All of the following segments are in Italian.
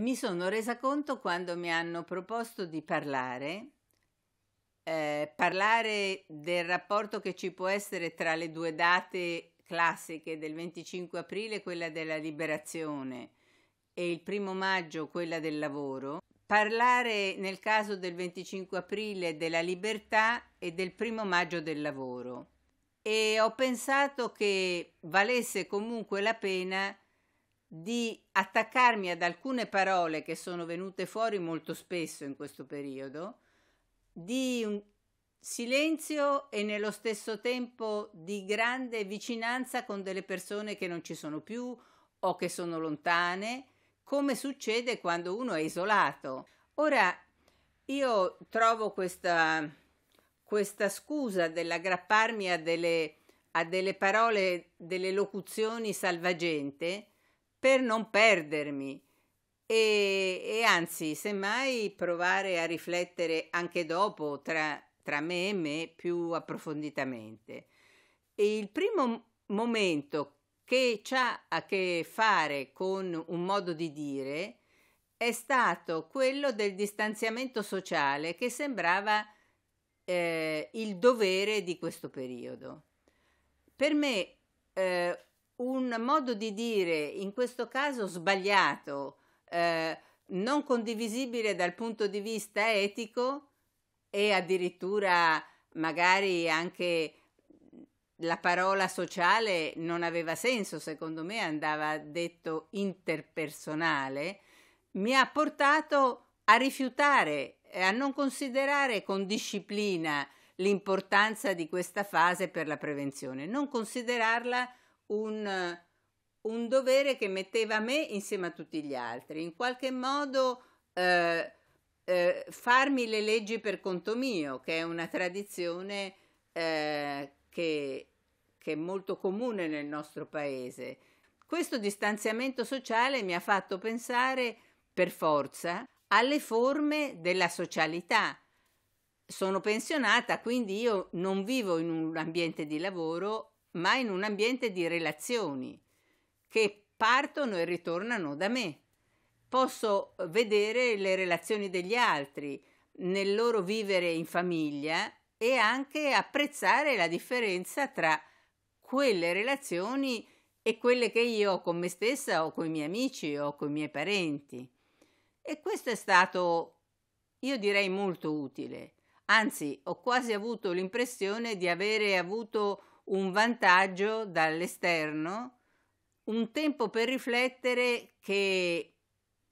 mi sono resa conto quando mi hanno proposto di parlare, eh, parlare del rapporto che ci può essere tra le due date classiche del 25 aprile, quella della liberazione, e il primo maggio, quella del lavoro, parlare nel caso del 25 aprile della libertà e del primo maggio del lavoro. E ho pensato che valesse comunque la pena di attaccarmi ad alcune parole che sono venute fuori molto spesso in questo periodo, di un silenzio e nello stesso tempo di grande vicinanza con delle persone che non ci sono più o che sono lontane, come succede quando uno è isolato. Ora, io trovo questa, questa scusa dell'aggrapparmi a delle, a delle parole, delle locuzioni salvagente, per non perdermi e, e anzi, semmai provare a riflettere anche dopo tra, tra me e me più approfonditamente. E il primo momento che ha a che fare con un modo di dire è stato quello del distanziamento sociale che sembrava eh, il dovere di questo periodo. Per me eh, un modo di dire, in questo caso sbagliato, eh, non condivisibile dal punto di vista etico e addirittura magari anche la parola sociale non aveva senso, secondo me andava detto interpersonale, mi ha portato a rifiutare, a non considerare con disciplina l'importanza di questa fase per la prevenzione, non considerarla un, un, dovere che metteva me insieme a tutti gli altri, in qualche modo eh, eh, farmi le leggi per conto mio, che è una tradizione eh, che, che è molto comune nel nostro paese. Questo distanziamento sociale mi ha fatto pensare per forza alle forme della socialità. Sono pensionata, quindi io non vivo in un ambiente di lavoro ma in un ambiente di relazioni che partono e ritornano da me. Posso vedere le relazioni degli altri nel loro vivere in famiglia e anche apprezzare la differenza tra quelle relazioni e quelle che io ho con me stessa o con i miei amici o con i miei parenti. E questo è stato, io direi, molto utile. Anzi, ho quasi avuto l'impressione di avere avuto un vantaggio dall'esterno, un tempo per riflettere che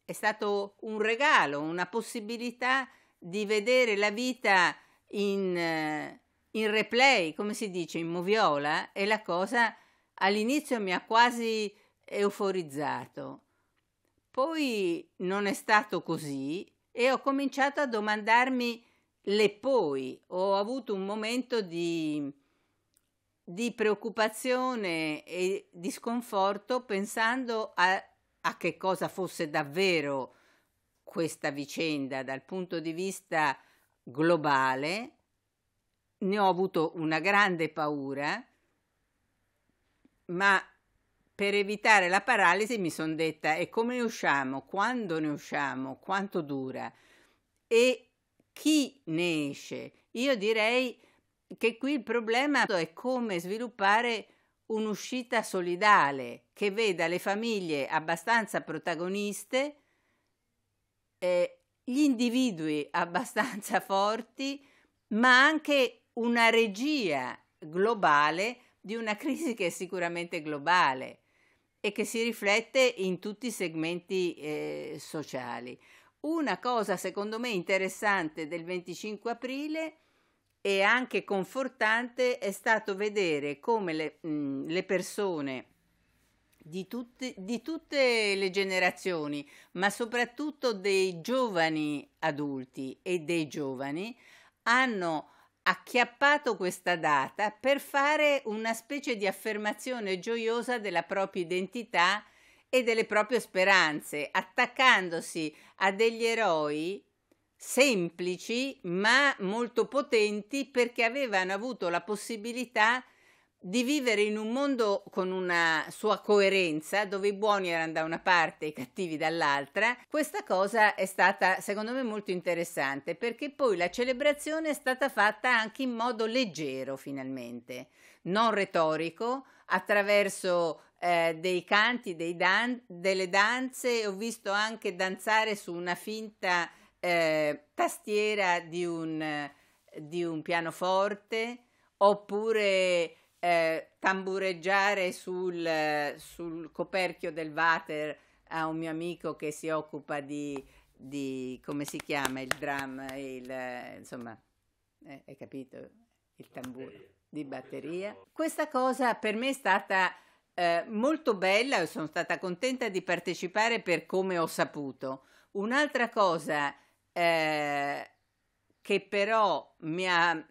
è stato un regalo, una possibilità di vedere la vita in, eh, in replay, come si dice, in moviola, e la cosa all'inizio mi ha quasi euforizzato. Poi non è stato così e ho cominciato a domandarmi le poi. Ho avuto un momento di di preoccupazione e di sconforto pensando a, a che cosa fosse davvero questa vicenda dal punto di vista globale, ne ho avuto una grande paura, ma per evitare la paralisi mi sono detta e come ne usciamo, quando ne usciamo, quanto dura e chi ne esce. Io direi che qui il problema è come sviluppare un'uscita solidale che veda le famiglie abbastanza protagoniste, eh, gli individui abbastanza forti, ma anche una regia globale di una crisi che è sicuramente globale e che si riflette in tutti i segmenti eh, sociali. Una cosa secondo me interessante del 25 aprile e anche confortante è stato vedere come le, mh, le persone di tutte, di tutte le generazioni, ma soprattutto dei giovani adulti e dei giovani, hanno acchiappato questa data per fare una specie di affermazione gioiosa della propria identità e delle proprie speranze, attaccandosi a degli eroi semplici ma molto potenti perché avevano avuto la possibilità di vivere in un mondo con una sua coerenza, dove i buoni erano da una parte e i cattivi dall'altra, questa cosa è stata secondo me molto interessante perché poi la celebrazione è stata fatta anche in modo leggero finalmente, non retorico, attraverso eh, dei canti, dei dan- delle danze, ho visto anche danzare su una finta eh, tastiera di un, eh, di un, pianoforte oppure eh, tambureggiare sul, eh, sul, coperchio del water a un mio amico che si occupa di, di come si chiama il drum, il, eh, insomma, eh, hai capito, il tamburo di batteria. Questa cosa per me è stata eh, molto bella, sono stata contenta di partecipare per come ho saputo. Un'altra cosa eh, che però mi ha,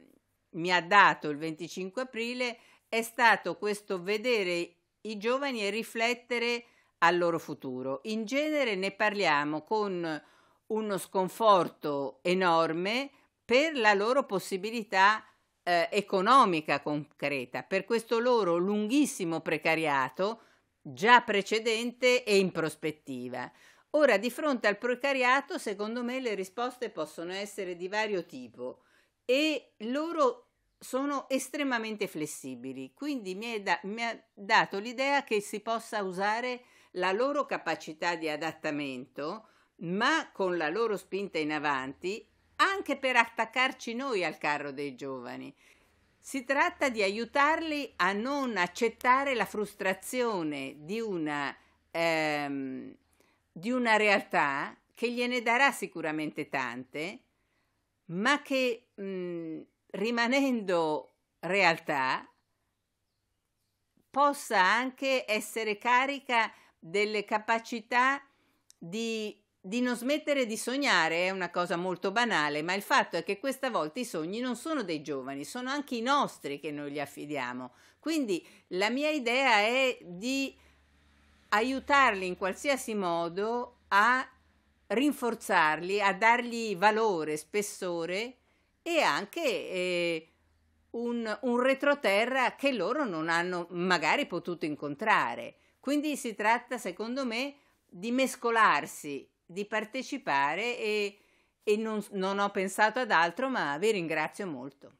mi ha dato il 25 aprile è stato questo vedere i giovani e riflettere al loro futuro. In genere ne parliamo con uno sconforto enorme per la loro possibilità eh, economica concreta, per questo loro lunghissimo precariato già precedente e in prospettiva. Ora, di fronte al precariato, secondo me le risposte possono essere di vario tipo e loro sono estremamente flessibili, quindi mi, è da, mi ha dato l'idea che si possa usare la loro capacità di adattamento, ma con la loro spinta in avanti, anche per attaccarci noi al carro dei giovani. Si tratta di aiutarli a non accettare la frustrazione di una ehm, di una realtà che gliene darà sicuramente tante, ma che mh, mm, rimanendo realtà possa anche essere carica delle capacità di, di, non smettere di sognare è una cosa molto banale, ma il fatto è che questa volta i sogni non sono dei giovani, sono anche i nostri che noi gli affidiamo. Quindi la mia idea è di aiutarli in qualsiasi modo a rinforzarli, a dargli valore, spessore e anche eh, un, un retroterra che loro non hanno magari potuto incontrare. Quindi si tratta, secondo me, di mescolarsi, di partecipare e, e non, non ho pensato ad altro, ma vi ringrazio molto.